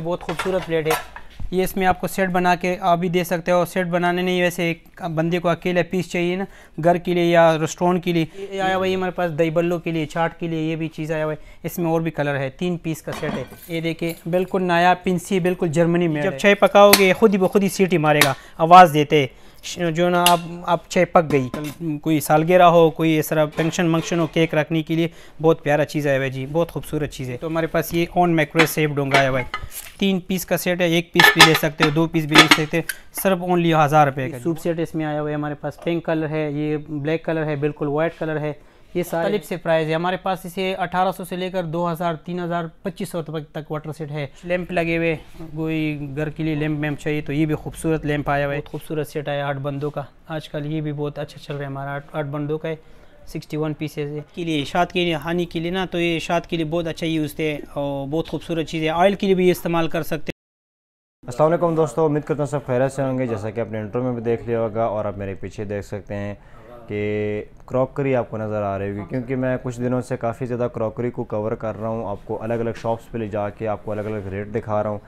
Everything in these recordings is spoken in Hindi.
बहुत खूबसूरत प्लेट है ये इसमें आपको सेट बना के आप भी दे सकते हो सेट बनाने नहीं वैसे एक बंदे को अकेले पीस चाहिए ना घर के लिए या रेस्टोरेंट के लिए ये आया हुआ है हमारे पास दही बल्लो के लिए चाट के लिए ये भी चीज़ आया हुआ है इसमें और भी कलर है तीन पीस का सेट है ये देखिए बिल्कुल नया पिंसी बिल्कुल जर्मनी में जब चाय पकाओगे खुद ही ब खुद ही सीटी मारेगा आवाज़ देते जो ना आप आप छः पक गई कोई सालगिरह हो कोई इस तरह फंक्शन मंक्शन हो केक रखने के लिए बहुत प्यारा चीज़ आया हुआ है जी बहुत खूबसूरत चीज़ है तो हमारे पास ये ऑन मैक्रो सेव डोंगा आया हुआ है तीन पीस का सेट है एक पीस भी ले सकते हो दो पीस भी ले सकते हो सिर्फ ओनली हज़ार रुपये का सूप सेट इसमें आया हुआ है हमारे पास पिंक कलर है ये ब्लैक कलर है बिल्कुल वाइट कलर है ये सारे से प्राइस है हमारे पास इसे 1800 से लेकर 2000 3000 2500 तक तक वाटर सेट है लैंप लगे हुए कोई घर के लिए लैंप वैम्प चाहिए तो ये भी खूबसूरत लैंप आया हुआ है खूबसूरत सेट आया आठ बंदों का आजकल ये भी बहुत अच्छा चल रहा है हमारा आठ बंदों का है सिक्सटी वन पीसेज के लिए शाद के लिए हानि के लिए ना तो ये शाद के लिए बहुत अच्छा यूज़ थे और बहुत खूबसूरत चीज़ है ऑयल के लिए भी इस्तेमाल कर सकते असलम दोस्तों उम्मीद करता हूँ सब खैर से होंगे जैसा कि आपने इंटरव्यू में भी देख लिया होगा और आप मेरे पीछे देख सकते हैं कि क्रॉकरी आपको नज़र आ रही होगी क्योंकि मैं कुछ दिनों से काफ़ी ज़्यादा क्रॉकरी को कवर कर रहा हूँ आपको अलग अलग शॉप्स पे ले जाके आपको अलग अलग रेट दिखा रहा हूँ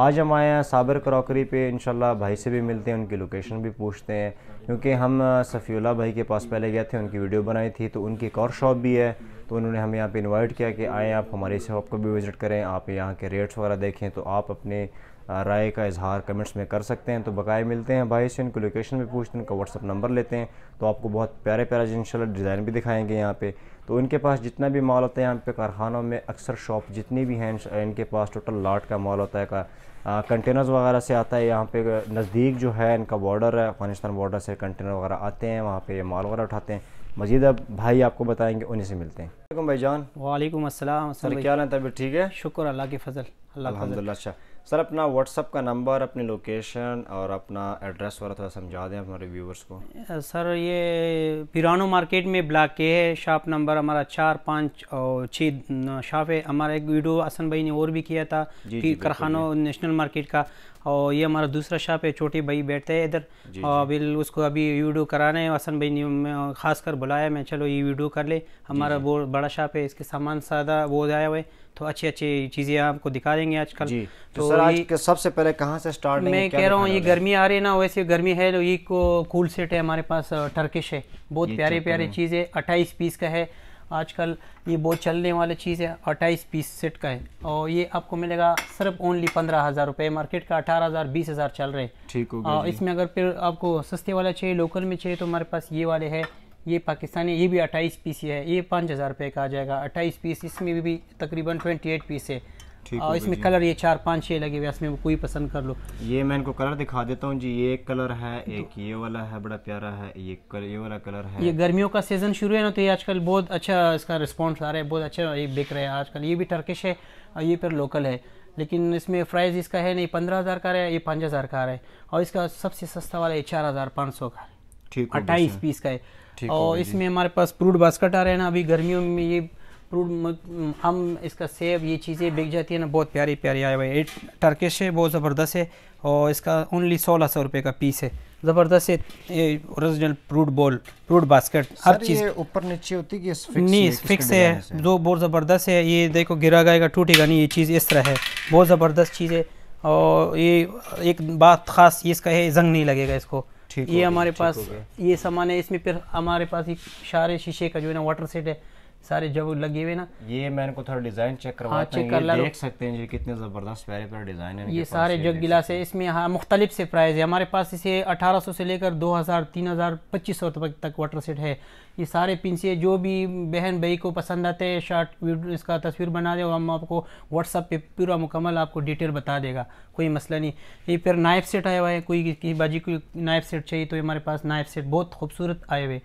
आज हम आए हैं साबर क्रॉकरी पे इंशाल्लाह भाई से भी मिलते हैं उनकी लोकेशन भी पूछते हैं क्योंकि हम सफ़ीला भाई के पास पहले गए थे उनकी वीडियो बनाई थी तो उनकी एक और शॉप भी है तो उन्होंने हमें यहाँ पे इनवाइट किया कि आएँ आप हमारी शॉप को भी विज़िट करें आप यहाँ के रेट्स वगैरह देखें तो आप अपने राय का इजहार कमेंट्स में कर सकते हैं तो बकाए मिलते हैं भाई से उनकी लोकेशन भी पूछते हैं उनका व्हाट्सअप नंबर लेते हैं तो आपको बहुत प्यारे प्यारे जिन डिज़ाइन भी दिखाएंगे यहाँ पे तो इनके पास जितना भी माल होता है यहाँ पे कारखानों में अक्सर शॉप जितनी भी हैं इनके पास टोटल लाट का माल होता है का कंटेनर्स वगैरह से आता है यहाँ पे नज़दीक जो है इनका बॉर्डर है अफगानिस्तान बॉर्डर से कंटेनर वगैरह आते हैं वहाँ पे ये माल वगैरह उठाते हैं मजीद अब भाई आपको बताएंगे उन्हीं से मिलते हैं भाई जान वालेकुम क्या हाल तबीयत ठीक है शुक्र अल्लाह की फजल अल्लाह अच्छा सर अपना व्हाट्सअप का नंबर अपनी लोकेशन और अपना एड्रेस वगैरह थोड़ा समझा दें हमारे व्यूवर्स को सर ये पिरानो मार्केट में ब्लॉक के है शॉप नंबर हमारा चार पाँच और छः शॉप है हमारा एक वीडियो आसन भाई ने और भी किया था करखानो नेशनल मार्केट का और ये हमारा दूसरा शॉप है छोटे भाई बैठते हैं इधर और अभी उसको अभी वीडियो करा रहे हैं भाई ने खास कर बुलाया मैं चलो ये वीडियो कर ले हमारा बहुत बड़ा शॉप है इसके सामान सादा वो आया हुआ है तो अच्छी अच्छी चीज़ें आपको दिखा देंगे आजकल जी। तो, तो सर आज के सबसे पहले कहाँ से स्टार्ट मैं कह रहा हूँ ये गर्मी आ रही है ना वैसे गर्मी है तो ये को कूल सेट है हमारे पास टर्किश है बहुत प्यारे प्यारे चीज़ है अट्ठाईस पीस का है आजकल ये बहुत चलने वाली चीज़ है अट्ठाईस पीस सेट का है और ये आपको मिलेगा सिर्फ ओनली पंद्रह हज़ार रुपये मार्केट का अठारह हज़ार बीस हज़ार चल रहे हैं ठीक हो इसमें अगर फिर आपको सस्ते वाला चाहिए लोकल में चाहिए तो हमारे पास ये वाले है ये पाकिस्तानी ये भी अट्ठाईस पीस है ये पाँच हज़ार रुपये का आ जाएगा अट्ठाईस पीस इसमें भी, भी तकरीबन ट्वेंटी एट पीस है और इसमें कलर ये चार पाँच छः लगे हुए इसमें कोई पसंद कर लो ये मैं इनको कलर दिखा देता हूँ जी ये एक कलर है तो एक ये वाला है बड़ा प्यारा है ये कलर ये वाला कलर है ये गर्मियों का सीज़न शुरू है ना तो ये आजकल बहुत अच्छा इसका रिस्पॉन्स आ रहा है बहुत अच्छा ये बिक रहा है आजकल ये भी टर्किश है और ये फिर लोकल है लेकिन इसमें प्राइस इसका है नहीं पंद्रह हज़ार का है ये पाँच हज़ार का है और इसका सबसे सस्ता वाला ये चार हज़ार पाँच सौ का है ठीक अट्ठाईस पीस का है और इसमें हमारे पास फ्रूट बास्केट आ रहे हैं ना अभी गर्मियों में ये फ्रूट हम इसका सेब ये चीज़ें बिक जाती है ना बहुत प्यारी प्यारी आए हुए टर्किश है बहुत ज़बरदस्त है और इसका ओनली सोलह सौ रुपये का पीस है ज़बरदस्त है ये original fruit ball fruit basket हर चीज़ ऊपर नीचे होती है नहीं फिक्स है जो बहुत ज़बरदस्त है ये देखो गिरा गाएगा टूटेगा नहीं ये चीज़ इस तरह है बहुत ज़बरदस्त चीज़ है और ये एक बात ख़ास इसका है जंग नहीं लगेगा इसको ये हमारे पास ये सामान है इसमें फिर हमारे पास एक शारे शीशे का जो है ना वाटर सेट है सारे जब लगे हुए ना ये मैंने को थोड़ा डिजाइन चेक करवा हाँ, चेक कर देख सकते हैं जी कितने जबरदस्त प्यारे प्यारे डिजाइन है ये सारे जग गिलास है इसमें हाँ मुख्तलिफ से प्राइस है हमारे पास इसे 1800 से लेकर 2000 हजार 2500 तक तक वाटर सेट है ये सारे पिंसे जो भी बहन भाई को पसंद आते हैं शॉर्ट इसका तस्वीर बना दे और हम आपको व्हाट्सअप पे पूरा मुकम्मल आपको डिटेल बता देगा कोई मसला नहीं ये फिर नाइफ सेट आया हुआ है कोई किसी बाजी को नाइफ सेट चाहिए तो हमारे पास नाइफ सेट बहुत खूबसूरत आए हुए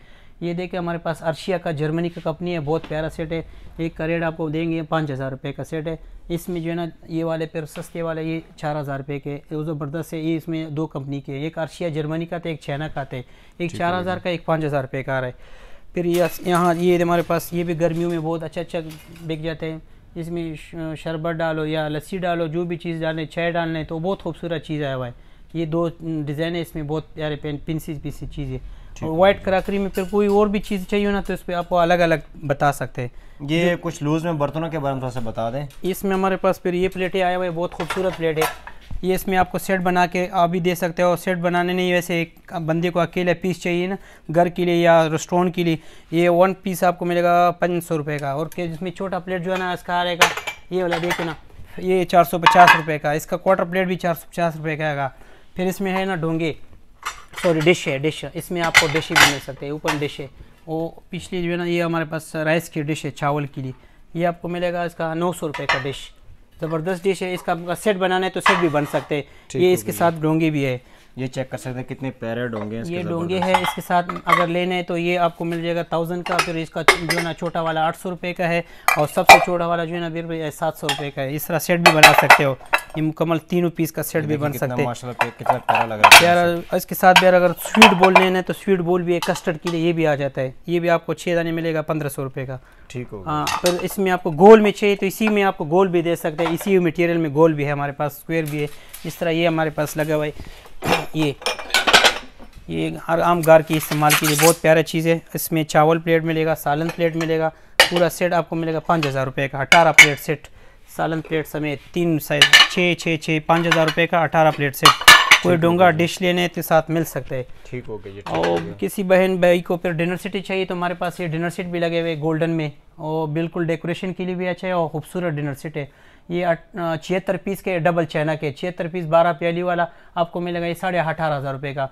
ये देखें हमारे पास अर्शिया का जर्मनी का कंपनी है बहुत प्यारा सेट है एक का रेट आपको देंगे पाँच हज़ार रुपये का सेट है इसमें जो है ना ये वाले पेड़ सस्ते वाले ये चार हज़ार रुपये के ज़बरदस्त है ये इसमें दो कंपनी के एक अर्शिया जर्मनी का था तो एक चाइना का थे एक चार हज़ार का एक पाँच हज़ार रुपये का आ रहा है फिर यहाँ ये हमारे पास ये भी गर्मियों में बहुत अच्छा अच्छा बिक जाते हैं इसमें शरबत डालो या लस्सी डालो जो भी चीज़ डालें चाय डालने तो बहुत खूबसूरत चीज़ आया हुआ है ये दो डिज़ाइन है इसमें बहुत प्यारे पेन पिंसी पिंसी चीज़ है और वाइट कराकरी में फिर कोई और भी चीज़ चाहिए ना तो इस पर आपको अलग अलग बता सकते हैं ये कुछ लूज में बर्तनों के बारे में थोड़ा सा बता दें इसमें हमारे पास फिर ये प्लेटें आया हुआ है बहुत खूबसूरत प्लेट है ये इसमें आपको सेट बना के आप भी दे सकते हो और सेट बनाने नहीं वैसे एक बंदे को अकेले पीस चाहिए ना घर के लिए या रेस्टोरेंट के लिए ये वन पीस आपको मिलेगा पाँच सौ रुपये का और जिसमें छोटा प्लेट जो है ना इसका आ रहेगा ये वाला देखो ना ये चार सौ पचास रुपये का इसका क्वार्टर प्लेट भी चार सौ पचास रुपये का आएगा फिर इसमें है ना ढोंगे सॉरी डिश है डिश इसमें आपको डिश भी मिल सकते हैं ओपन डिश है वो पिछली जो है ना ये हमारे पास राइस की डिश है चावल के लिए ये आपको मिलेगा इसका नौ सौ रुपये का डिश ज़बरदस्त डिश है इसका आपका सेट बनाना है तो सेट भी बन सकते हैं ये इसके साथ डोंगी भी है ये चेक कर सकते हैं कितने पैरेड होंगे ये डोंगे हैं इसके साथ अगर लेने तो ये आपको मिल जाएगा थाउजेंड का फिर इसका जो है ना छोटा वाला आठ सौ रुपये का है और सबसे छोटा वाला जो है ना बीर सात सौ रुपये का है इस तरह सेट भी बना सकते हो ये मुकम्मल तीनों पीस का सेट भी बन सकते हैं माशा कितना प्यारा लग रहा है प्यारा इसके साथ भी अगर स्वीट बोल लेना है तो स्वीट बोल भी है कस्टर्ड के लिए ये भी आ जाता है ये भी आपको छः दाने मिलेगा पंद्रह सौ रुपये का ठीक हो हाँ पर इसमें आपको गोल में चाहिए तो इसी में आपको गोल भी दे सकते हैं इसी मटेरियल में गोल भी है हमारे पास स्क्वेयर भी है इस तरह ये हमारे पास लगा हुआ है ये ये हर आम घर की इस्तेमाल कीजिए बहुत प्यारा चीज़ है इसमें चावल प्लेट मिलेगा सालन प्लेट मिलेगा पूरा सेट आपको मिलेगा पाँच हज़ार रुपये का अठारह प्लेट सेट सालन प्लेट समेत तीन साइज छः छः छः पाँच हज़ार रुपये का अठारह प्लेट सेट कोई डोंगा डिश लेने के साथ मिल सकता है ठीक हो गया और किसी बहन भाई को फिर डिनर सेट चाहिए तो हमारे पास ये डिनर सेट भी लगे हुए गोल्डन में और बिल्कुल डेकोरेशन के लिए भी अच्छा है और खूबसूरत डिनर सेट है ये छिहत्तर पीस के डबल चाइना के छिहत्तर पीस बारह प्याली वाला आपको मिलेगा ये साढ़े अठारह हज़ार रुपये का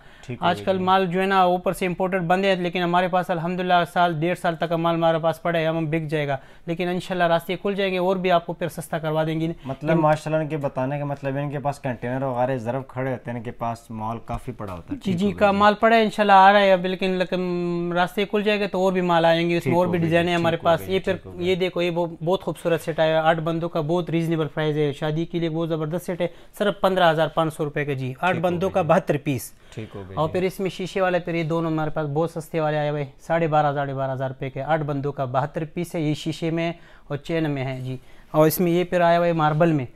आजकल माल जो है ना ऊपर से इम्पोर्टेड बंद है लेकिन हमारे पास अलहमदिल्ला साल डेढ़ साल तक का माल हमारे पास पड़ा है हम बिक जाएगा लेकिन इनशाला रास्ते खुल जाएंगे और भी आपको फिर सस्ता करवा देंगे मतलब माशा के बताने का मतलब इनके पास कंटेनर वगैरह ज़रब खड़े होते हैं इनके पास माल काफ़ी पड़ा होता है जी जी का माल पड़ा है इनशाला आ रहा है अब लेकिन रास्ते खुल जाएगा तो और भी माल आएंगे उसमें और भी डिज़ाइन है हमारे पास ये फिर ये देखो ये बहुत खूबसूरत सेट आया आठ बंदों का बहुत रीजनेबल प्राइस है शादी के लिए बहुत ज़बरदस्त सेट है सर पंद्रह हज़ार पाँच सौ रुपये का जी आठ बंदों का बहत्तर पीस ठीक हो और फिर इसमें शीशे वाले फिर ये दोनों हमारे पास बहुत सस्ते वाले आए हुए साढ़े बारह साढ़े बारह हज़ार रुपये के आठ बंदों का बहत्तर पीस है ये शीशे में और चेन में है जी और इसमें ये फिर आया हुआ है मार्बल में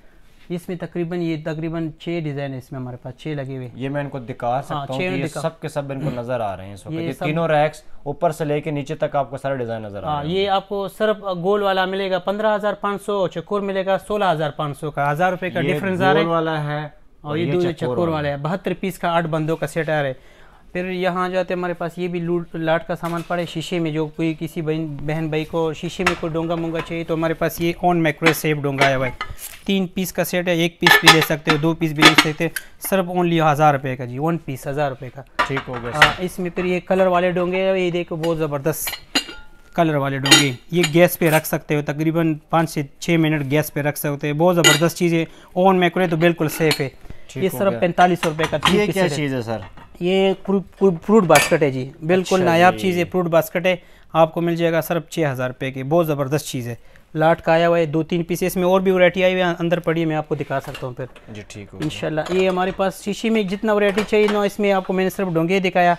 इसमें तकरीबन ये तकरीबन छह डिज़ाइन है इसमें हमारे पास छह लगे हुए ये मैं इनको दिखा हाँ, सकता हूँ ये सब के सब इनको नजर आ रहे हैं ये, ये तीनों रैक्स ऊपर से लेके नीचे तक आपको सारा डिज़ाइन नजर आ, हाँ, रहा है ये आपको सिर्फ गोल वाला मिलेगा पंद्रह हज़ार पाँच सौ चकोर मिलेगा सोलह हज़ार पाँच सौ का हज़ार रुपए का डिफरेंस आ रहा है वाला है और ये दो चकोर वाला है बहत्तर पीस का आठ बंदों का सेट आ रहा है फिर यहाँ जाते हमारे पास ये भी लूट लाट का सामान पड़े शीशे में जो कोई किसी बहन बहन भाई को शीशे में कोई डोंगा मोंगा चाहिए तो हमारे पास ये ऑन मैक्रो सेफ डोंगा आया भाई तीन पीस का सेट है एक पीस भी ले सकते हो दो पीस भी ले सकते हो सिर्फ ओनली हज़ार रुपये का जी वन पीस हज़ार रुपये का ठीक हो गया हाँ इसमें फिर ये कलर वाले डोंगे ये देखो बहुत ज़बरदस्त कलर वाले डोंगे ये गैस पे रख सकते हो तकरीबन पाँच से छः मिनट गैस पे रख सकते हो बहुत ज़बरदस्त चीज़ है ओवन मैक्रो तो बिल्कुल सेफ़ है ये सिर्फ पैंतालीस सौ रुपये का ये क्या चीज़ है सर ये फ्रूट बास्केट है जी बिल्कुल अच्छा नायाब चीज़ है फ्रूट बास्केट है आपको मिल जाएगा सर छः हज़ार रुपये की बहुत ज़बरदस्त चीज़ है लाट का आया हुआ है दो तीन पीस इसमें और भी वरायटी आई हुई है अंदर पड़ी है मैं आपको दिखा सकता हूँ फिर जी ठीक है इंशाल्लाह ये हमारे पास शीशी में जितना वरायटी चाहिए ना इसमें आपको मैंने सिर्फ डोंगे दिखाया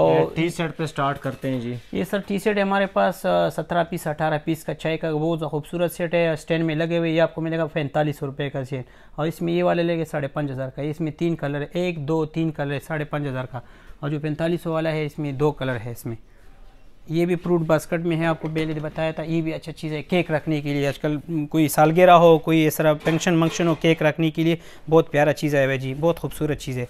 और टी शर्ट पे स्टार्ट करते हैं जी ये सर टी शर्ट हमारे पास सत्रह पीस अठारह पीस का चाय का बहुत खूबसूरत सेट है स्टैंड में लगे हुए ये आपको मिलेगा पैंतालीस सौ रुपये का सेट और इसमें ये वाले लेंगे साढ़े पाँच हज़ार का इसमें तीन कलर है एक दो तीन कलर है साढ़े पाँच हज़ार का और जो पैंतालीस सौ वाला है इसमें दो कलर है इसमें ये भी फ्रूट बास्केट में है आपको पहले बताया था ये भी अच्छा चीज़ है केक रखने के लिए आजकल कोई सालगिरह हो कोई इस तरह फंक्शन वंक्शन हो केक रखने के लिए बहुत प्यारा चीज़ है भाई जी बहुत खूबसूरत चीज़ है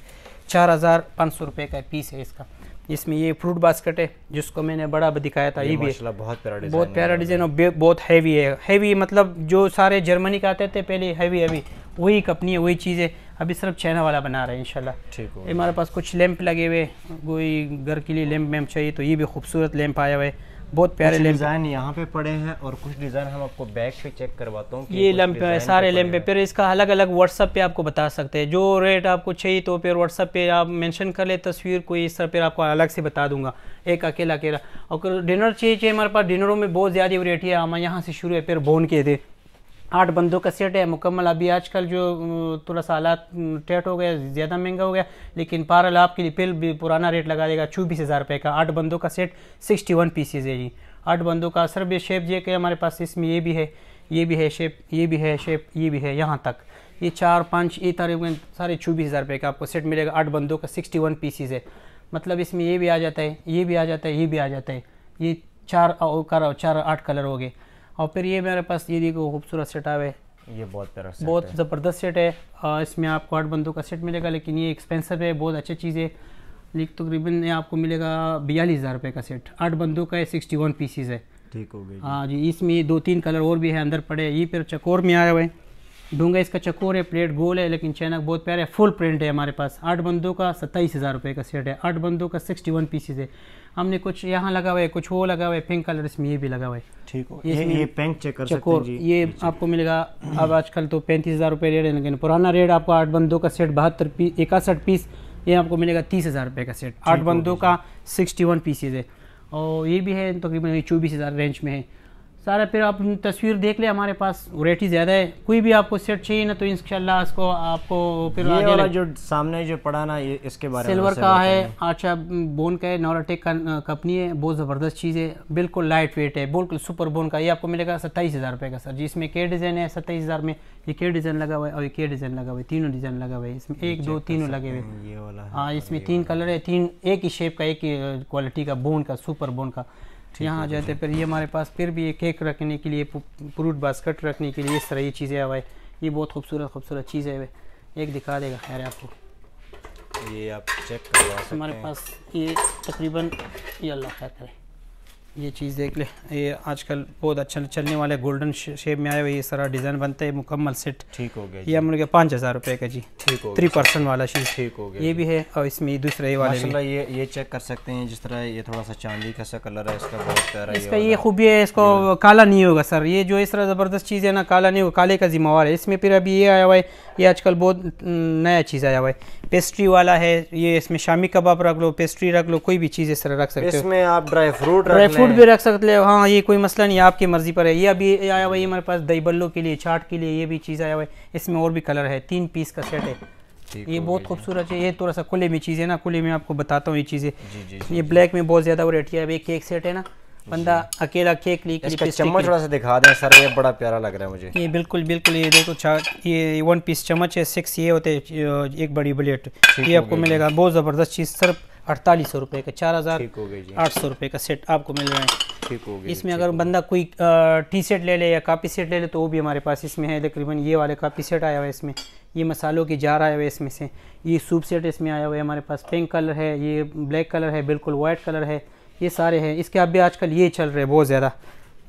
चार हज़ार पाँच सौ रुपये का पीस है इसका इसमें ये फ्रूट बास्केट है जिसको मैंने बड़ा दिखाया था ये, ये भी बहुत प्यारा डिजाइन बहुत प्यारा डिजाइन और बहुत हैवी है हैवी मतलब जो सारे जर्मनी के आते थे पहले हैवी हैवी वही कंपनी है वही चीज़ है अभी सिर्फ चाइना वाला बना रहे हैं इनशाला ठीक है हमारे पास कुछ लैंप लगे हुए कोई घर के लिए लैंप वैम्प चाहिए तो ये भी खूबसूरत लैंप आया हुआ है बहुत प्यारे डिज़ाइन यहाँ पे पड़े हैं और कुछ डिज़ाइन हम आपको बैक पे चेक करवाता हूँ ये लैम्प सारे लैम्प फिर इसका अलग अलग व्हाट्सअप पे आपको बता सकते हैं जो रेट आपको चाहिए तो फिर व्हाट्सअप पे आप मेंशन कर ले तस्वीर कोई इस तरह फिर आपको अलग से बता दूंगा एक अकेला अकेला और डिनर चाहिए हमारे पास डिनरों में बहुत ज़्यादा वरायटी है हमारे यहाँ से शुरू है फिर बोन के थे आठ बंदों का सेट है मुकम्मल अभी आजकल जो थोड़ा सा हालात टेट हो गया ज़्यादा महंगा हो गया लेकिन पारल आपके लिए फिर भी पुराना रेट लगा देगा चौबीस हज़ार रुपये का आठ बंदों का सेट सिक्सटी वन पीसीज है जी आठ बंदों का असर भी शेप ये के हमारे पास इसमें ये भी है ये भी है शेप ये भी है शेप ये भी है यहाँ तक ये चार पाँच ये में सारे चौबीस हज़ार रुपये का आपको सेट मिलेगा आठ बंदों का सिक्सटी वन पीसीज है मतलब इसमें ये भी आ जाता है ये भी आ जाता है ये भी आ जाता है ये चार चार आठ कलर हो गए और फिर ये मेरे पास ये देखो खूबसूरत सेट आवे ये बहुत प्यारा बहुत ज़बरदस्त सेट है आ, इसमें आपको आठ बंदों का सेट मिलेगा लेकिन ये एक्सपेंसिव है बहुत अच्छी चीज़ है लेक तो तकरीबन आपको मिलेगा बयालीस हज़ार रुपये का सेट आठ बंदों का है सिक्सटी वन पीसीज है ठीक हो गया हाँ जी इसमें दो तीन कलर और भी है अंदर पड़े ये फिर चकोर में आया हुआ है डूंगा इसका चकोर है प्लेट गोल है लेकिन चैनक बहुत प्यारा है फुल प्रिंट है हमारे पास आठ बंदों का सत्ताईस हज़ार रुपये का सेट है आठ बंदों का सिक्सटी वन पीसीज है हमने कुछ यहाँ लगा हुआ है कुछ वो लगा हुआ है पिंक कलर इसमें ये भी लगा हुआ है ठीक हो ये ये पेंट चेक कर सकते हैं जी ये आपको मिलेगा अब आजकल तो पैंतीस हज़ार रुपये रेट है लेकिन पुराना रेट आपको आठ बंदों का सेट बहत्तर पीस इकसठ पीस ये आपको मिलेगा तीस हज़ार रुपये का सेट आठ बंदों का सिक्सटी वन पीसीज है और ये भी है तकरीबन ये चौबीस हज़ार रेंज में है सारा फिर आप तस्वीर देख ले हमारे पास वरायटी ज़्यादा है कोई भी आपको सेट चाहिए ना तो इंशाल्लाह इसको आपको फिर ये वाला जो सामने जो पड़ा ना ये इसके बारे में सिल्वर अच्छा, का है अच्छा बोन का है नोराटेक का कंपनी है बहुत ज़बरदस्त चीज़ है बिल्कुल लाइट वेट है बिल्कुल सुपर बोन का ये आपको मिलेगा सत्ताईस हज़ार रुपये का सर जिसमें के डिज़ाइन है सत्ताईस हज़ार में ये के डिज़ाइन लगा हुआ है और ये के डिज़ाइन लगा हुआ है तीनों डिज़ाइन लगा हुआ है इसमें एक दो तीनों लगे हुए हाँ इसमें तीन कलर है तीन एक ही शेप का एक ही क्वालिटी का बोन का सुपर बोन का यहाँ आ जाते अच्छा। फिर ये हमारे पास फिर भी ये केक रखने के लिए फ्रूट बास्केट रखने के लिए इस तरह ये चीज़ें आवाए ये बहुत खूबसूरत खूबसूरत चीज़ है एक दिखा देगा खैर आपको ये आप चेक करवा हमारे पास ये तकरीबन ये अल्लाह खैर करें ये चीज़ देख ले ये आजकल बहुत अच्छा चलने वाले गोल्डन शेप में आए हुए ये सारा डिज़ाइन बनता है मुकम्मल सेट ठीक हो गया ये हम लोग पाँच हज़ार रुपये का जी ठीक हो थ्री परसेंट वाला चीज़ ठीक हो गया ये भी है और इसमें दूसरा ये वाला ये ये चेक कर सकते हैं जिस तरह ये थोड़ा सा चांदी का सा कलर है इसका बहुत प्यारा इसका ये खूबी है इसको काला नहीं होगा सर ये जो इस तरह ज़बरदस्त चीज़ है ना काला नहीं होगा काले का जिम्मा है इसमें फिर अभी ये आया हुआ है ये आजकल बहुत नया चीज़ आया हुआ है पेस्ट्री वाला है ये इसमें शामी कबाब रख लो पेस्ट्री रख लो कोई भी चीज़ इस तरह रख सकते हो इसमें आप ड्राई फ्रूट ड्राई फूड भी रख सकते हैं हाँ ये कोई मसला नहीं आपकी मर्जी पर है ये अभी आया हुआ है हमारे पास दही बल्लों के लिए चाट के लिए ये भी चीज़ आया हुआ है इसमें और भी कलर है तीन पीस का सेट है ये बहुत खूबसूरत है ये थोड़ा सा खुले में चीज़ है ना खुले में आपको बताता हूँ ये चीज़ें ये ब्लैक में बहुत ज़्यादा वराइटी है केक सेट है ना बंदा अकेला केक ली चम्मच थोड़ा सा दिखा दें सर ये बड़ा प्यारा लग रहा है मुझे ये बिल्कुल बिल्कुल ये देखो ये वन पीस चम्मच है सिक्स ये होते एक बड़ी ब्लेट ये आपको मिलेगा बहुत ज़बरदस्त चीज़ सर अड़तालीस सौ रुपये का चार हज़ार आठ सौ रुपये का सेट आपको मिल रहा है ठीक हो गया इसमें अगर बंदा कोई टी सेट ले ले या कापी सेट ले ले तो वो भी हमारे पास इसमें है तकरीबन ये वाले कापी सेट आया हुआ है इसमें ये मसालों की जार आया हुआ है इसमें से ये सूप सेट इसमें आया हुआ है हमारे पास पिंक कलर है ये ब्लैक कलर है बिल्कुल वाइट कलर है ये सारे हैं इसके अब भी आजकल ये चल रहे हैं बहुत ज़्यादा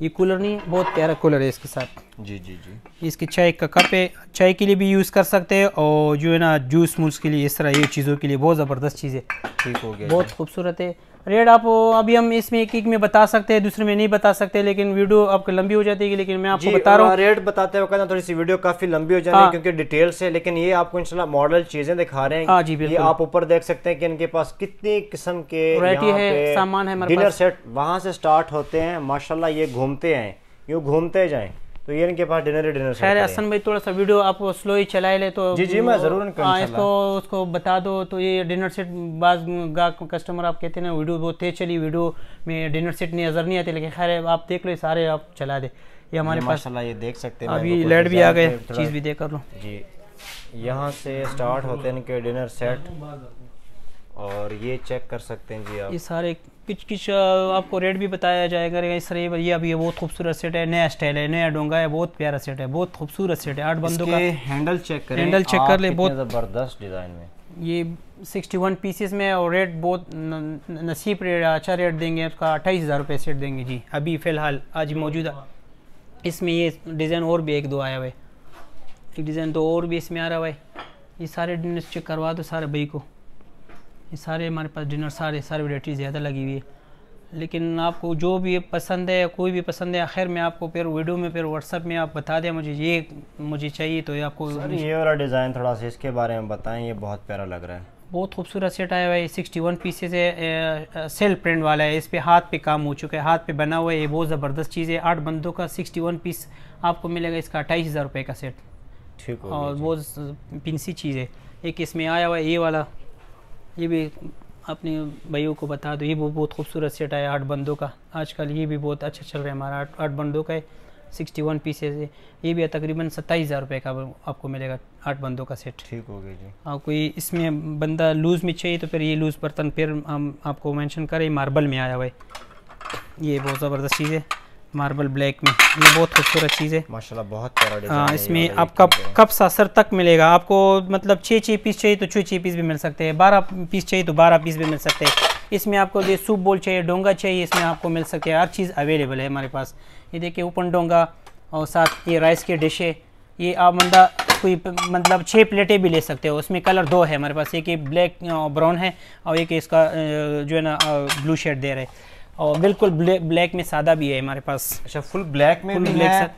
ये कूलर नहीं है बहुत प्यारा कूलर है इसके साथ जी जी जी इसकी चाय का कप है चाय के लिए भी यूज़ कर सकते हैं और जो है ना जूस मूस के लिए इस तरह ये चीज़ों के लिए बहुत ज़बरदस्त चीज़ है ठीक हो गया बहुत खूबसूरत है रेट आप अभी हम इसमें एक एक में बता सकते हैं दूसरे में नहीं बता सकते लेकिन वीडियो आपको लंबी हो जाती है लेकिन मैं आपको बता रहा हूँ रेट बताते वक्त थोड़ी सी वीडियो काफी लंबी हो जाती है हाँ। क्योंकि डिटेल्स है लेकिन ये आपको इंशाल्लाह मॉडल चीजें दिखा रहे हैं हाँ जी ये आप ऊपर देख सकते हैं कि इनके पास कितनी किस्म के वरायटी है सामान है डिनर सेट वहाँ से स्टार्ट होते हैं माशाला ये घूमते हैं यू घूमते जाए तो ये इनके पास डिनर डिनर खैर असन भाई थोड़ा सा वीडियो आप स्लो ही चलाए ले तो जी जी मैं जरूर हाँ, इसको उसको बता दो तो ये डिनर सेट बाज कस्टमर आप कहते हैं ना वीडियो बहुत तेज चली वीडियो में डिनर सेट नहीं नज़र नहीं आते लेकिन खैर आप देख लो सारे आप चला दे ये हमारे पास ये देख सकते हैं अभी लाइट भी आ गए चीज़ भी देख कर लो जी यहाँ से स्टार्ट होते हैं इनके डिनर सेट और ये चेक कर सकते हैं जी आप ये सारे कुछ कुछ आपको रेट भी बताया जाएगा इस तरह ये अभी ये बहुत खूबसूरत सेट है नया स्टाइल है नया डोंगा है बहुत प्यारा सेट है बहुत खूबसूरत सेट है आठ बंदों का हैंडल चेक करें हैंडल चेक कर ले बहुत ज़बरदस्त डिज़ाइन में ये 61 पीसेस में और रेट बहुत नसीब रेट अच्छा रेट देंगे उसका अट्ठाईस हज़ार रुपये सेट देंगे जी अभी फ़िलहाल आज मौजूदा इसमें ये डिज़ाइन और भी एक दो आया हुआ है एक डिज़ाइन तो और भी इसमें आ रहा हुआ है ये सारे डिजाइन चेक करवा दो सारे भाई को ये सारे हमारे पास डिनर सारे सारे वेराइटी ज़्यादा लगी हुई है लेकिन आपको जो भी पसंद है कोई भी पसंद है आखिर में आपको फिर वीडियो में फिर व्हाट्सअप में आप बता दें मुझे ये मुझे चाहिए तो ये आपको ये वाला डिज़ाइन थोड़ा सा इसके बारे में बताएं ये बहुत प्यारा लग रहा है बहुत खूबसूरत सेट आया हुआ है सिक्सटी वन पीसेज है सेल प्रिंट वाला है इस पर हाथ पे काम हो चुका है हाथ पे बना हुआ है ये बहुत ज़बरदस्त चीज़ है आठ बंदों का सिक्सटी वन पीस आपको मिलेगा इसका अट्ठाईस हज़ार रुपये का सेट ठीक और बहुत पिंसी चीज़ है एक इसमें आया हुआ है ये वाला ये भी अपने भाइयों को बता दो ये वो बहुत खूबसूरत सेट आया आठ बंदों का आजकल ये भी बहुत अच्छा चल रहा है हमारा आठ आठ बंदों का है सिक्सटी वन पीसेज है ये भी तकरीबन सत्ताईस हज़ार रुपये का आपको मिलेगा आठ बंदों का सेट ठीक हो गया जी और कोई इसमें बंदा लूज़ में चाहिए तो फिर ये लूज़ बर्तन फिर हम आपको मैंशन करें मार्बल में आया हुआ है ये बहुत ज़बरदस्त चीज़ है मार्बल ब्लैक में ये बहुत खूबसूरत चीज़ है माशाल्लाह बहुत प्यारा हाँ, इसमें आपका कप सासर तक मिलेगा आपको मतलब छः छः पीस चाहिए तो छः छः पीस भी मिल सकते हैं बारह पीस चाहिए तो बारह पीस भी मिल सकते हैं इसमें आपको ये सूप बोल चाहिए डोंगा चाहिए इसमें आपको मिल सकते हैं हर चीज़ अवेलेबल है हमारे पास ये देखिए ओपन डोंगा और साथ ये राइस के डिशे ये आप बंदा कोई मतलब छः प्लेटें भी ले सकते हो उसमें कलर दो है हमारे पास एक ब्लैक ब्राउन है और एक इसका जो है ना ब्लू शेड दे रहे और बिल्कुल ब्लैक में सादा भी है हमारे पास अच्छा फुल ब्लैक में फुल भी ब्लैक है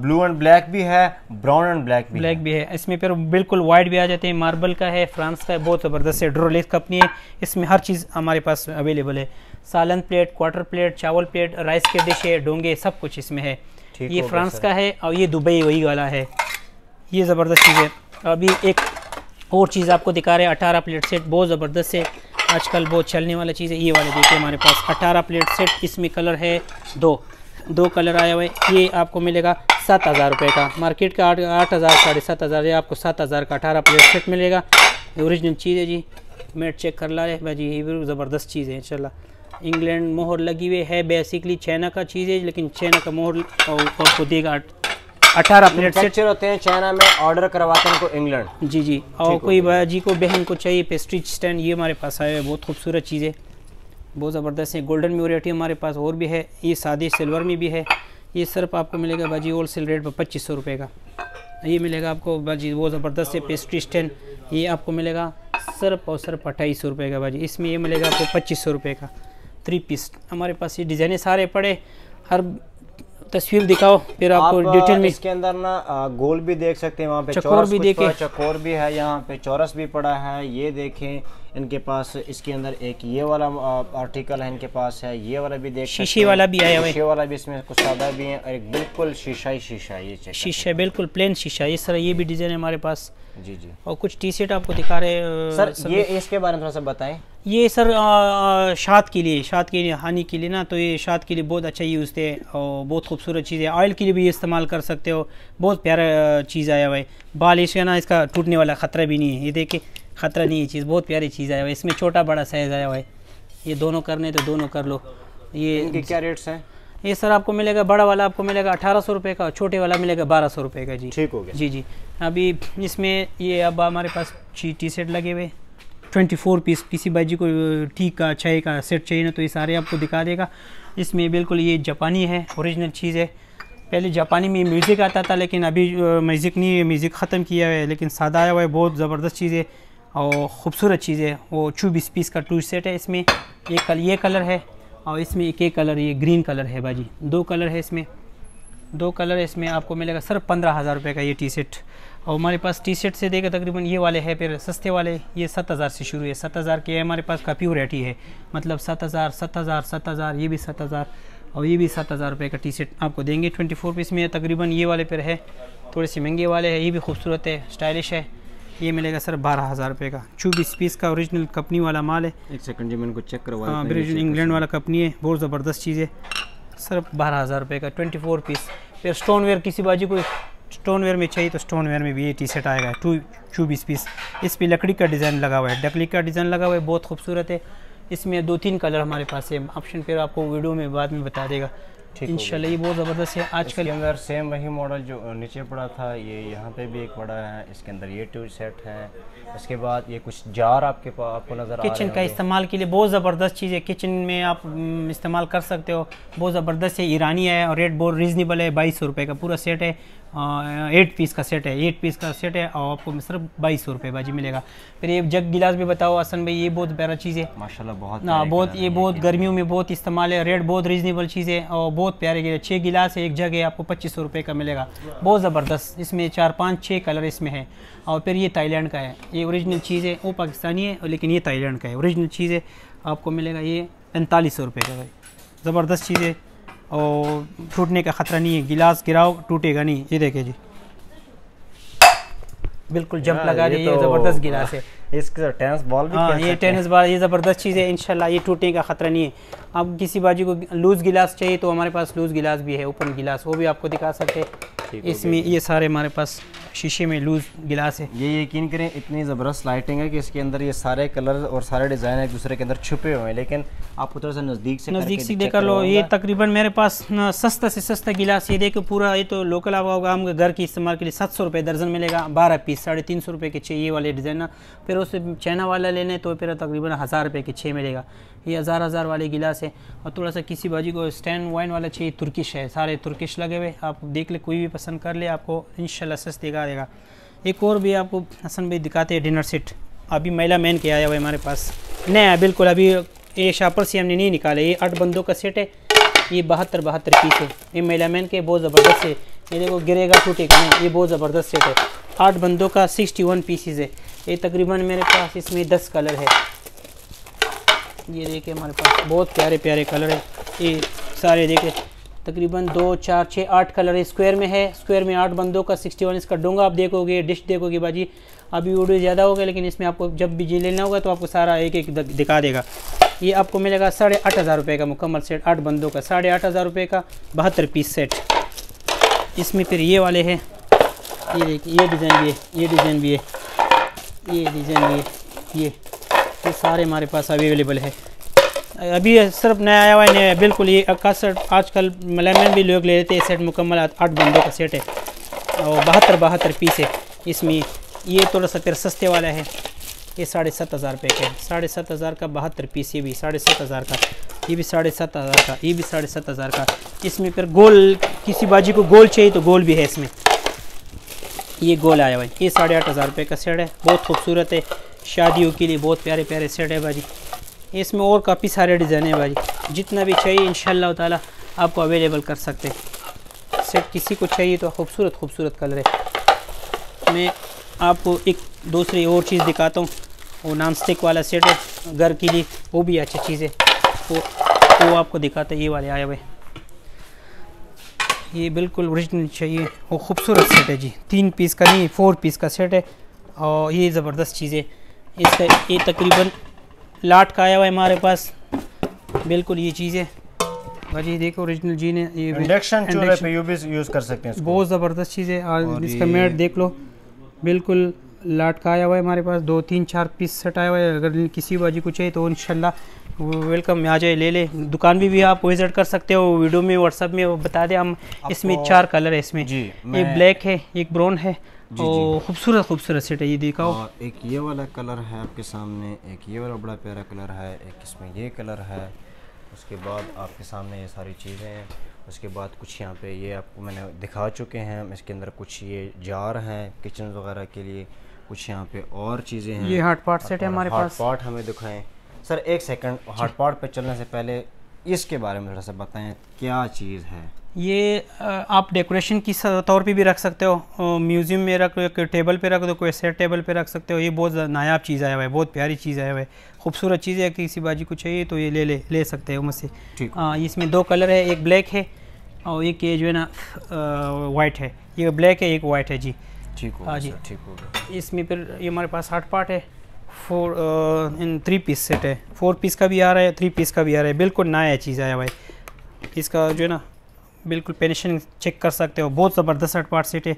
ब्लू एंड ब्लैक भी है ब्राउन एंड ब्लैक भी ब्लैक भी है इसमें फिर बिल्कुल वाइट भी आ जाते हैं मार्बल का है फ्रांस का है बहुत ज़बरदस्त है ड्रोलेस कंपनी है इसमें हर चीज़ हमारे पास अवेलेबल है सालन प्लेट क्वार्टर प्लेट चावल प्लेट राइस के डिश है डोंगे सब कुछ इसमें है ये फ्रांस का है और ये दुबई वही वाला है ये ज़बरदस्त चीज़ है अभी एक और चीज़ आपको दिखा रहे हैं अठारह प्लेट सेट बहुत ज़बरदस्त है आजकल बहुत चलने वाला चीज़ है ये वाले देखिए हमारे पास 18 प्लेट सेट इसमें कलर है दो दो कलर आया हुआ है ये आपको मिलेगा सात हज़ार रुपये का मार्केट का आठ आठ हज़ार साढ़े सात हज़ार आपको सात हज़ार का अठारह प्लेट सेट मिलेगा ओरिजिनल चीज़ है जी मेट चेक कर ला रहे जी ये ज़बरदस्त चीज़ है इनशाला इंग्लैंड मोहर लगी हुई है बेसिकली चाइना का चीज़ है लेकिन चाइना का मोहर आपको देगा अठारह मिनट से होते हैं चाइना में ऑर्डर करवाते हैं उनको इंग्लैंड जी जी और कोई जी को बहन को चाहिए पेस्ट्री स्टैंड ये हमारे पास आया है बहुत खूबसूरत चीज़ है बहुत ज़बरदस्त है गोल्डन म्योरिटी हमारे पास और भी है ये सादे सिल्वर में भी है ये सिर्फ आपको मिलेगा भाजी होल सेल रेट पर पच्चीस सौ रुपये का ये मिलेगा आपको भाजी बहुत ज़बरदस्त है पेस्ट्री स्टैंड ये आपको मिलेगा सिर्फ और सिर्फ अट्ठाईस सौ रुपये का भाजी इसमें ये मिलेगा आपको पच्चीस सौ रुपये का थ्री पीस हमारे पास ये डिज़ाइने सारे पड़े हर तस्वीर दिखाओ फिर आपको आप डिटेल में इसके अंदर ना गोल भी देख सकते हैं वहाँ पे चकोर भी देखे चकोर भी है यहाँ पे चौरस भी पड़ा है ये देखें इनके पास इसके अंदर एक ये वाला आर्टिकल है इनके पास है ये वाला भी देख शीशे वाला भी आया शीशे वाला भी इसमें कुछ सादा भी है और एक बिल्कुल शीशा ही शीशा ये शीशा बिल्कुल प्लेन शीशा इस तरह ये भी डिजाइन है हमारे पास जी जी और कुछ टी शर्ट आपको दिखा रहे सर ये इसके बारे में थोड़ा सा बताएं ये सर शाद के लिए शाद के लिए हानि के लिए ना तो ये शाद के लिए बहुत अच्छा यूज़ थे और बहुत खूबसूरत चीज़ है ऑयल के लिए भी इस्तेमाल कर सकते हो बहुत प्यारा चीज़ आया हुआ है बाल इसका ना इसका टूटने वाला ख़तरा भी नहीं है ये देखिए ख़तरा नहीं है चीज़ बहुत प्यारी चीज़ आया हुआ है इसमें छोटा बड़ा साइज़ आया हुआ है ये दोनों करने तो दोनों कर लो ये इनके क्या रेट्स हैं ये सर आपको मिलेगा बड़ा वाला आपको मिलेगा अठारह सौ रुपये का छोटे वाला मिलेगा बारह सौ रुपये का जी ठीक हो गया जी जी अभी इसमें ये अब हमारे पास टी शर्ट लगे हुए ट्वेंटी फोर पीस किसी बाजी को ठीक का छः का सेट चाहिए ना तो ये सारे आपको दिखा देगा इसमें बिल्कुल ये जापानी है ओरिजिनल चीज़ है पहले जापानी में म्यूज़िक आता था लेकिन अभी म्यूज़िक नहीं है म्यूज़िक ख़त्म किया है लेकिन सादा आया हुआ है बहुत ज़बरदस्त चीज़ है और ख़ूबसूरत चीज़ है वो चौबीस पीस का टू सेट है इसमें एक कल ये कलर है और इसमें एक एक कलर ये ग्रीन कलर है भाजी दो कलर है इसमें दो कलर इसमें आपको मिलेगा सर पंद्रह हज़ार रुपये का ये टी शर्ट और हमारे पास टी शर्ट से देगा तकरीबन ये वाले हैं फिर सस्ते वाले ये सत हज़ार से शुरू है सत हज़ार के हमारे पास काफ़ी वरायटी है मतलब सत हज़ार सत हज़ार सत हज़ार ये भी सत हज़ार और ये भी सत हज़ार रुपये का टी शर्ट आपको देंगे ट्वेंटी फोर पीस में तकरीबन ये वाले पर है थोड़े से महंगे वाले हैं ये भी खूबसूरत है स्टाइलिश है ये मिलेगा सर बारह हज़ार रुपये का चौबीस पीस का ओरिजिनल कंपनी वाला माल है एक सेकंड जी मैंने को चेक करवा ब्रिटिश इंग्लैंड वाला कंपनी है बहुत ज़बरदस्त चीज़ है सिर्फ बारह हज़ार रुपये का ट्वेंटी फोर पीस फिर स्टोनवेयर किसी बाजी को स्टोनवेयर में चाहिए तो स्टोनवेयर में भी ये टी शर्ट आएगा टू चौबीस पीस इस पर लकड़ी का डिज़ाइन लगा हुआ है डकली का डिज़ाइन लगा हुआ है बहुत खूबसूरत है इसमें दो तीन कलर हमारे पास है ऑप्शन फिर आपको वीडियो में बाद में बता देगा इनशाला ये बहुत ज़बरदस्त है आज के अंदर सेम वही मॉडल जो नीचे पड़ा था ये यहाँ पे भी एक पड़ा है इसके अंदर ये ट्यूब सेट है इसके बाद ये कुछ जार आपके पास आपको नज़र किचन का इस्तेमाल के लिए बहुत ज़बरदस्त चीज़ है किचन में आप इस्तेमाल कर सकते हो बहुत ज़बरदस्त है ईरानी है और रेट बहुत रीज़नेबल है बाईस सौ का पूरा सेट है एट पीस का सेट है एट पीस का सेट है और आपको सिर्फ बाईस सौ रुपये बाजी मिलेगा फिर ये जग गिलास भी बताओ आसन भाई ये बहुत प्यारा चीज़ है माशाल्लाह बहुत ना बहुत ये बहुत गर्मियों में बहुत इस्तेमाल है रेट बहुत रीजनेबल चीज़ है और बहुत प्यारे गिलास छः गिलास है एक जग है आपको पच्चीस सौ का मिलेगा बहुत ज़बरदस्त इसमें चार पाँच छः कलर इसमें है और फिर ये थाईलैंड का है ये औरिजिनल चीज़ है वो पाकिस्तानी है लेकिन ये थाईलैंड का है औरिजिनल चीज़ है आपको मिलेगा ये पैंतालीस सौ रुपये का भाई ज़बरदस्त चीज़ है और टूटने का ख़तरा नहीं है गिलास गिराओ टूटेगा नहीं ये देखिए जी बिल्कुल जंप हाँ, लगा रही है तो ज़बरदस्त गिलास है इसका टेनिस बॉल भी हाँ ये टेनिस बॉल ये ज़बरदस्त चीज़ है इनशाला ये टूटने का ख़तरा नहीं है अब किसी बाजी को लूज़ गिलास चाहिए तो हमारे पास लूज़ गिलास भी है ओपन गिलास वो भी आपको दिखा सकते हैं इसमें ये सारे हमारे पास शीशे में लूज गिलास है ये यकीन करें इतनी ज़बरदस्त लाइटिंग है कि इसके अंदर ये सारे कलर और सारे डिज़ाइन एक दूसरे के अंदर छुपे हुए हैं लेकिन आपको थोड़ा सा नज़दीक से नज़दीक से देख लो ये तकरीबन मेरे पास सस्ता से सस्ता गिलास ये देखो पूरा ये तो लोकल आवा होगा हम घर के इस्तेमाल के लिए सात सौ रुपये दर्जन मिलेगा बारह पीस साढ़े तीन सौ रुपये के चाहिए वाले डिज़ाइन ना फिर उससे चैना वाला ले लें तो फिर तकरीबन हज़ार रुपये के छः मिलेगा ये हज़ार हज़ार वाले गिलास है और थोड़ा सा किसी भाजी को स्टैंड वाइन वाला चाहिए तुर्किश है सारे तुर्किश लगे हुए आप देख ले कोई भी पसंद कर ले आपको इन सस्ते दिखा देगा एक और भी आपको हसन भाई दिखाते हैं डिनर सेट अभी महिला मैन के आया हुआ है हमारे पास नया बिल्कुल अभी ये शापर से हमने नहीं निकाले ये आठ बंदों का सेट है ये बहत्तर बहत्तर पीस है ये महिला मैन के बहुत ज़बरदस्त है ये देखो गिरेगा टूटेगा नहीं ये बहुत ज़बरदस्त सेट है आठ बंदों का सिक्सटी वन पीसीज है ये तकरीबन मेरे पास इसमें दस कलर है ये देखे हमारे पास बहुत प्यारे प्यारे कलर है ये सारे देखे तकरीबन दो चार छः आठ कलर स्क्वायर में है स्क्वायर में आठ बंदों का सिक्सटी वन इसका डोंगा आप देखोगे डिश देखोगे बाजी अभी वीडियो ज़्यादा होगा लेकिन इसमें आपको जब भी जी लेना होगा तो आपको सारा एक एक दिखा देगा ये आपको मिलेगा साढ़े आठ हज़ार रुपये का मुकम्मल सेट आठ बंदों का साढ़े आठ हज़ार रुपये का बहत्तर पीस सेट इसमें फिर ये वाले हैं ये देखिए ये डिज़ाइन भी है ये डिज़ाइन भी है ये डिज़ाइन भी है ये ये सारे हमारे पास अवेलेबल है अभी सिर्फ नया आया हुआ है नया बिल्कुल ये अक्का सेट आजकल मलाइमैन भी लोग ले लेते हैं सेट मुकम्मल आठ बंदों का सेट है और बहत्तर बहत्तर पीस है इसमें ये थोड़ा सा तेरह सस्ते वाला है ये साढ़े सात हज़ार रुपये का है साढ़े सात हज़ार का बहत्तर पीस ये भी साढ़े सात हज़ार का ये भी साढ़े सात हज़ार का ये भी साढ़े सात हज़ार का इसमें फिर गोल किसी बाजी को गोल चाहिए तो गोल भी है इसमें ये गोल आया भाई ये साढ़े आठ हज़ार रुपये का सेट है बहुत खूबसूरत है शादियों के लिए बहुत प्यारे प्यारे सेट है भाजी इसमें और काफ़ी सारे डिज़ाइन है भाजी जितना भी चाहिए इन ताला आपको अवेलेबल कर सकते हैं सेट किसी को चाहिए तो खूबसूरत खूबसूरत कलर है मैं आपको एक दूसरी और चीज़ दिखाता हूँ वो नॉन स्टिक वाला सेट है घर के लिए वो भी अच्छी चीज़ है वो वो आपको दिखाते ये वाले आए हुए ये बिल्कुल ओरिजिनल चाहिए वो खूबसूरत सेट है जी तीन पीस का नहीं फोर पीस का सेट है और ये ज़बरदस्त चीज़ है इसका ये तकरीबन लाट का आया हुआ है हमारे पास बिल्कुल ये चीज़ है भाजी देखो ओरिजिनल जी ने ये इंडक्शन चूल्हे पे यूज कर सकते हैं बहुत ज़बरदस्त चीज़ है इसका मेट देख लो बिल्कुल लटकाया हुआ है हमारे पास दो तीन चार पीस सेट आया हुआ है अगर किसी बाजी को चाहिए तो इनशाला वेलकम आ जाए ले ले दुकान भी, भी आप विजिट कर सकते हो वीडियो में व्हाट्सअप में बता दें हम इसमें चार कलर है इसमें जी एक ब्लैक है एक ब्राउन है और खूबसूरत खूबसूरत सेट है ये देखा और एक ये वाला कलर है आपके सामने एक ये वाला बड़ा प्यारा कलर है एक इसमें ये कलर है उसके बाद आपके सामने ये सारी चीज़ें हैं उसके बाद कुछ यहाँ पे ये आपको मैंने दिखा चुके हैं इसके अंदर कुछ ये जार हैं किचन वगैरह के लिए कुछ यहाँ पे और चीज़ें हैं ये हार्ट पार्ट सेट है हमारे पास हार्ट पार्ट हमें दिखाएं सर एक सेकंड हार्ट पार्ट पे चलने से पहले इसके बारे में थोड़ा सा बताएं क्या चीज़ है ये आप डेकोरेशन की तौर पे भी रख सकते हो म्यूज़ियम में रख कोई टेबल पे रख दो कोई सेट टेबल पे रख सकते हो ये बहुत नायाब चीज़ आया हुआ है बहुत प्यारी चीज़ आया हुआ है खूबसूरत चीज़ है किसी बाजी को चाहिए तो ये ले ले ले सकते हो मुझसे इसमें दो कलर है एक ब्लैक है और एक ये जो है ना वाइट है ये ब्लैक है एक वाइट है जी ठीक हो हाँ जी ठीक हो गया इसमें फिर ये हमारे पास आठ पार्ट है four in three piece set है फोर पीस का भी आ रहा है थ्री पीस का भी आ रहा है बिल्कुल नया चीज़ आया भाई इसका जो है ना बिल्कुल पेनिशन चेक कर सकते हो बहुत ज़बरदस्त आठ पार्ट सेट है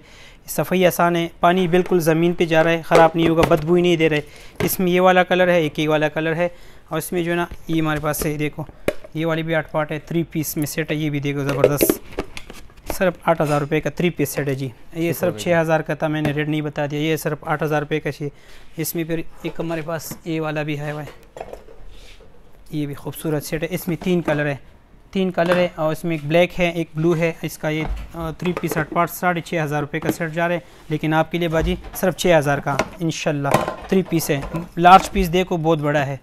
सफ़ाई आसान है पानी बिल्कुल ज़मीन पे जा रहा है ख़राब नहीं होगा बदबू ही नहीं दे रहे इसमें ये वाला कलर है एक ये वाला कलर है और इसमें जो है ना ये हमारे पास है देखो ये वाली भी आठ पार्ट है थ्री पीस में सेट है ये भी देखो ज़बरदस्त सिर्फ आठ हज़ार रुपये का थ्री पीस सेट है जी ये सिर्फ छः हज़ार का था मैंने रेट नहीं बता दिया ये सिर्फ आठ हज़ार रुपये का चाहिए इसमें फिर एक हमारे पास ये वाला भी है वह ये भी खूबसूरत सेट है इसमें तीन कलर है तीन कलर है और इसमें एक ब्लैक है एक ब्लू है इसका ये थ्री पीस सेट पार्ट साढ़े छः हज़ार रुपये का सेट जा रहा है लेकिन आपके लिए बाजी सिर्फ छः हज़ार का इनशाला थ्री पीस है लार्ज पीस देखो बहुत बड़ा है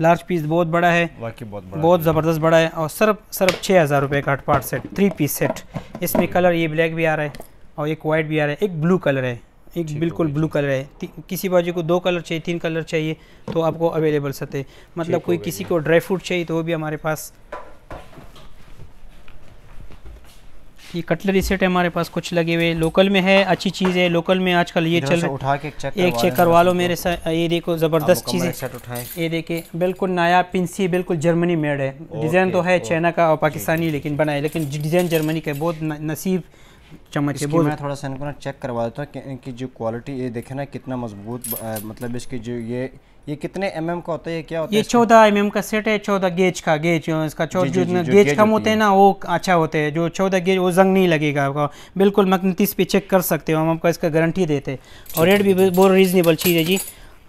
लार्ज पीस बहुत बड़ा है वाकई बहुत बड़ा बहुत ज़बरदस्त बड़ा है और सिर्फ सिर्फ छः हज़ार रुपये का अठ part set three piece set इसमें कलर ये ब्लैक भी आ रहा है और एक वाइट भी आ रहा है एक ब्लू कलर है एक बिल्कुल ब्लू कलर है किसी बाजू को दो कलर चाहिए तीन कलर चाहिए तो आपको अवेलेबल सतह मतलब कोई किसी को ड्राई फ्रूट चाहिए तो वो भी हमारे पास ये कटलरी सेट है हमारे पास कुछ लगे हुए लोकल में है अच्छी चीज़ है लोकल में आजकल ये चल उठा के चेक एक चेक करवा लो मेरे साथ ये देखो ज़बरदस्त चीज़ है ये देखे बिल्कुल नया पिंसी बिल्कुल जर्मनी मेड है डिज़ाइन तो है चाइना का और पाकिस्तानी लेकिन बना है लेकिन डिज़ाइन जर्मनी का बहुत नसीब चम्मच मैं थोड़ा सा इनको ना चेक करवा देता हूँ कि इनकी जो क्वालिटी ये देखे ना कितना मजबूत मतलब इसकी जो ये ये कितने एम mm का होता है क्या होता ये चौदह एम mm का सेट है चौदह गेज का गेज इसका चौदह गेज कम होते हैं ना वो अच्छा होते हैं जो चौदह गेज वो जंग नहीं लगेगा आपका बिल्कुल मकनतीस पे चेक कर सकते हो हम आपको इसका गारंटी देते हैं और रेट भी बहुत रीजनेबल चीज़ है जी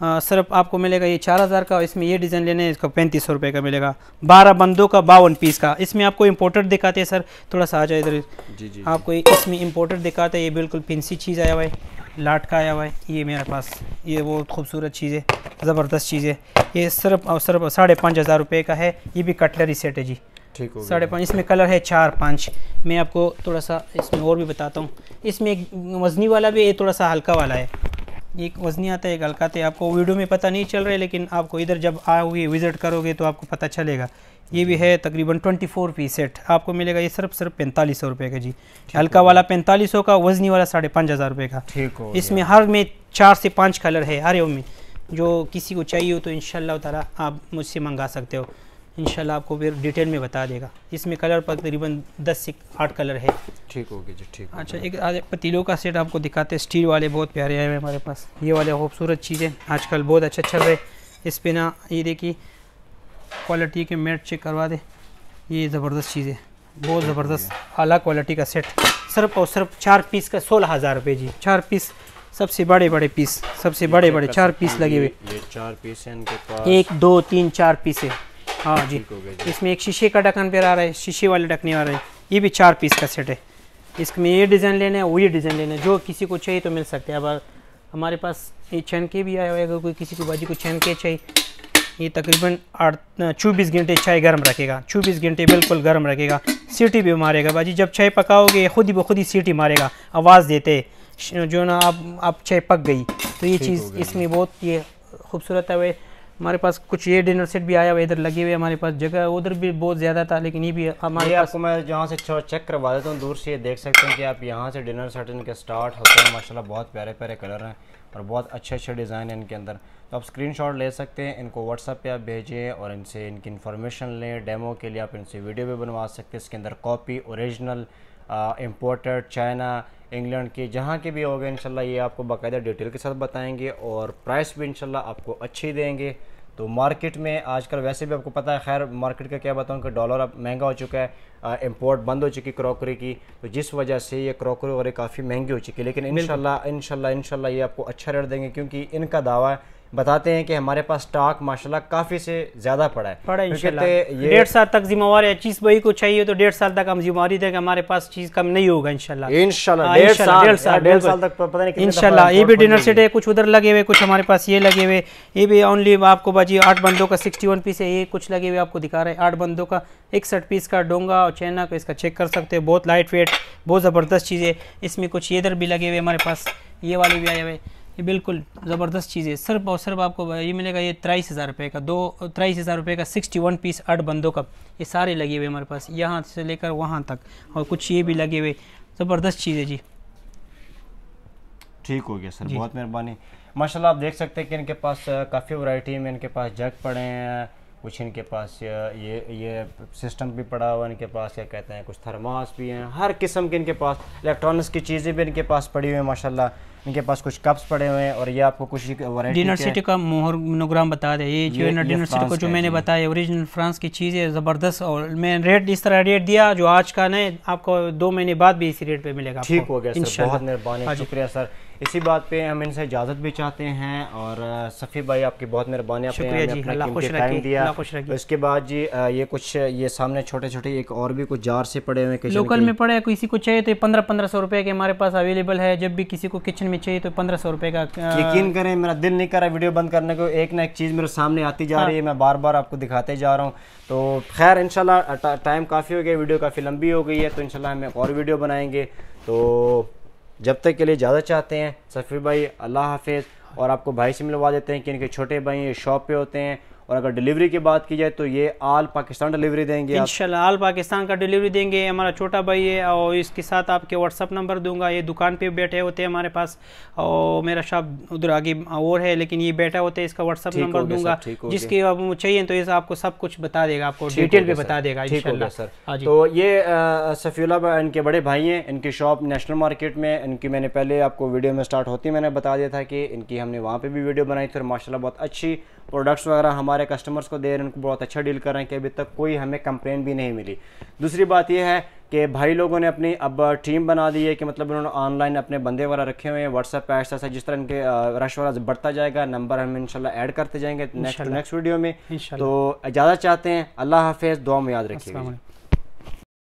सिर्फ आपको मिलेगा ये चार हज़ार का और इसमें ये डिज़ाइन लेने इसका पैंतीस सौ रुपये का मिलेगा बारह बंदों का बावन पीस का इसमें आपको इम्पोर्टेड दिखाते हैं सर थोड़ा सा आ जाए इधर जी जी आपको इसमें इम्पोर्टेड दिखाते हैं ये बिल्कुल पिंसी चीज़ आया हुआ है लाट का आया हुआ है ये मेरे पास ये वो खूबसूरत चीज़ है ज़बरदस्त चीज़ है ये सिर्फ और सिर्फ साढ़े पाँच हज़ार रुपये का है ये भी कटलरी सेट है जी ठीक है साढ़े पाँच इसमें कलर है चार पाँच मैं आपको थोड़ा सा इसमें और भी बताता हूँ इसमें एक वजनी वाला भी है थोड़ा सा हल्का वाला है एक वजनी आता है एक हल्का आता है आपको वीडियो में पता नहीं चल रहा है लेकिन आपको इधर जब आओगे विज़िट करोगे तो आपको पता चलेगा ये भी है तकरीबन 24 फोर पी सेट आपको मिलेगा ये सिर्फ सिर्फ पैंतालीस सौ रुपये का जी हल्का वाला पैंतालीस सौ का वजनी वाला साढ़े पाँच हज़ार रुपये का ठीक है इसमें हर में चार से पाँच कलर है हर में जो किसी को चाहिए हो तो इन शाला आप मुझसे मंगा सकते हो इन आपको फिर डिटेल में बता देगा इसमें कलर पर तकरीबन दस से आठ कलर है ठीक गया जी ठीक अच्छा एक आज पतीलों का सेट आपको दिखाते हैं स्टील वाले बहुत प्यारे आए हुए हमारे पास ये वाले खूबसूरत चीज़ें आजकल बहुत अच्छा चल रहे इस पर ना ये देखिए क्वालिटी के मेट चेक करवा दे ये ज़बरदस्त चीज़ है बहुत ज़बरदस्त आला क्वालिटी का सेट सिर्फ और सिर्फ चार पीस का सोलह हज़ार रुपये जी चार पीस सबसे बड़े बड़े पीस सबसे बड़े बड़े चार पीस लगे हुए चार पीस है एक दो तीन चार पीस है हाँ जी इसमें एक शीशे का ढक्कन पे आ रहा है शीशे वाले ढकने रहे हैं ये भी चार पीस का सेट है इसमें ये डिज़ाइन लेना है वही डिज़ाइन लेना है जो किसी को चाहिए तो मिल सकते हैं अब हमारे पास ये छन के भी आया हुआ है अगर कोई किसी को भाजी को छन के चाहिए ये तकरीबन आठ चौबीस घंटे चाय गर्म रखेगा चौबीस घंटे बिल्कुल गर्म रखेगा सीटी भी मारेगा भाजी जब चाय पकाओगे खुद ही ब खुद ही सीटी मारेगा आवाज़ देते जो ना आप आप चाय पक गई तो ये चीज़ इसमें बहुत ये खूबसूरत है हमारे पास कुछ ये डिनर सेट भी आया हुआ इधर लगे हुए हमारे पास जगह उधर भी बहुत ज़्यादा था लेकिन ये भी हमारे ये आपको मैं जहाँ से चेक करवा देता हूँ दूर से ये देख सकते हैं कि आप यहाँ से डिनर सेट इनके स्टार्ट होते हैं माशाल्लाह बहुत प्यारे प्यारे कलर हैं और बहुत अच्छे अच्छे डिज़ाइन हैं इनके अंदर तो आप शॉट ले सकते हैं इनको व्हाट्सअप पर आप भेजें और इनसे इनकी इन्फॉर्मेशन लें डेमो के लिए आप इनसे वीडियो भी बनवा सकते हैं इसके अंदर copy original imported China England के जहाँ के भी होगा इन ये आपको बाकायदा डिटेल के साथ बताएंगे और प्राइस भी इनशाला आपको अच्छी देंगे तो मार्केट में आजकल वैसे भी आपको पता है खैर मार्केट का क्या बताऊँ कि डॉलर अब महंगा हो चुका है इंपोर्ट बंद हो चुकी क्रॉकरी की तो जिस वजह से ये क्रॉकरी वगैरह काफ़ी महंगी हो चुकी है लेकिन इन शाला इन ये आपको अच्छा रेट देंगे क्योंकि इनका दावा है बताते हैं कि हमारे पास स्टॉक माशाल्लाह काफ़ी से ज़्यादा पड़ा है पड़ा तो डेढ़ साल तक जिम्मेवार चीज़ को चाहिए तो डेढ़ साल तक हम जिम्मेवारी थे कि हमारे पास चीज़ कम नहीं होगा इनशाला हाँ, इनशाला ये भी डिनर सेट है कुछ उधर लगे हुए कुछ हमारे पास ये लगे हुए ये भी ओनली आपको बाजी आठ बंदों का सिक्सटी वन पीस है ये कुछ लगे हुए आपको दिखा रहे हैं आठ बंदों का इकसठ पीस का डोंगा और चैना को इसका चेक कर सकते हो बहुत लाइट वेट बहुत ज़बरदस्त चीज़ है इसमें कुछ इधर भी लगे हुए हमारे पास ये वाले भी आए हुए ये बिल्कुल ज़बरदस्त चीज़ है सिर्फ और सिर्फ आपको ये मिलेगा ये तेईस हज़ार रुपये का दो तेईस हज़ार रुपये का सिक्सटी वन पीस आठ बंदों का ये सारे लगे हुए हमारे पास यहाँ से लेकर वहाँ तक और कुछ ये भी लगे हुए ज़बरदस्त चीज़ है जी ठीक हो गया सर बहुत मेहरबानी माशाल्लाह आप देख सकते हैं कि इनके पास काफ़ी वैरायटी में इनके पास जग पड़े हैं कुछ इनके पास ये ये सिस्टम भी पड़ा हुआ इनके पास क्या कहते हैं कुछ थर्मास भी हैं हर किस्म के इनके पास इलेक्ट्रॉनिक्स की चीज़ें भी इनके पास पड़ी हुई हैं माशाल्लाह इनके पास कुछ कप्स पड़े हुए हैं और ये आपको कुछ डिनर सिटी का मोहर मोनोग्राम बता दें ये जो डिनर सिटी को जो मैंने बताया ओरिजिनल फ्रांस की चीज़ है ज़बरदस्त और मैं रेट इस तरह रेट दिया जो आज का नहीं आपको दो महीने बाद भी इसी रेट पर मिलेगा ठीक हो गया सर बहुत मेहरबानी हाँ शुक्रिया सर इसी बात पे हम इनसे इजाज़त भी चाहते हैं और सफ़ी भाई आपकी बहुत मेहरबानी आपने टाइम दिया तो बाद जी ये कुछ ये सामने छोटे छोटे एक और भी कुछ जार से पड़े हुए लोकल में पड़े किसी को चाहिए तो पंद्रह पंद्रह सौ रुपये के हमारे पास अवेलेबल है जब भी किसी को किचन में चाहिए तो पंद्रह सौ रुपये का यकीन करें मेरा दिल नहीं कर रहा वीडियो बंद करने को एक ना एक चीज़ मेरे सामने आती जा रही है हाँ। मैं बार बार आपको दिखाते जा रहा हूँ तो खैर इंशाल्लाह टाइम काफ़ी हो गया वीडियो काफ़ी लंबी हो गई है तो इंशाल्लाह हम एक और वीडियो बनाएंगे तो जब तक के लिए ज़्यादा चाहते हैं सफ़ी भाई अल्लाह हाफिज़ और आपको भाई से मिलवा देते हैं कि इनके छोटे भाई ये शॉप पे होते हैं और अगर डिलीवरी की बात की जाए तो ये आल पाकिस्तान डिलीवरी देंगे इंशाल्लाह आल पाकिस्तान का डिलीवरी देंगे हमारा छोटा भाई है और इसके साथ आपके व्हाट्सअप नंबर दूंगा ये दुकान पे बैठे होते हैं हमारे पास और मेरा शॉप उधर आगे और है लेकिन ये बैठा होता है इसका व्हाट्सअप नंबर दूंगा जिसके अब चाहिए तो ये आपको सब कुछ बता देगा आपको डिटेल भी बता देगा सर हाँ तो ये सफ़ीला इनके बड़े भाई हैं इनकी शॉप नेशनल मार्केट में इनकी मैंने पहले आपको वीडियो में स्टार्ट होती मैंने बता दिया था कि इनकी हमने वहाँ पर भी वीडियो बनाई थी और माशाला बहुत अच्छी प्रोडक्ट्स वगैरह हमारे हमारे कस्टमर्स को दे रहे हैं उनको बहुत अच्छा डील कर रहे हैं कि अभी तक कोई हमें कंप्लेन भी नहीं मिली दूसरी बात यह है कि भाई लोगों ने अपनी अब टीम बना दी है कि मतलब उन्होंने ऑनलाइन अपने बंदे वगैरह रखे हुए हैं व्हाट्सअप पे ऐसा ऐसा जिस तरह इनके रश वाला बढ़ता जाएगा नंबर हम इनशाला ऐड करते जाएंगे नेक्स्ट नेक्स्ट वीडियो में तो ज़्यादा चाहते हैं अल्लाह हाफिज़ दुआ में याद रखिएगा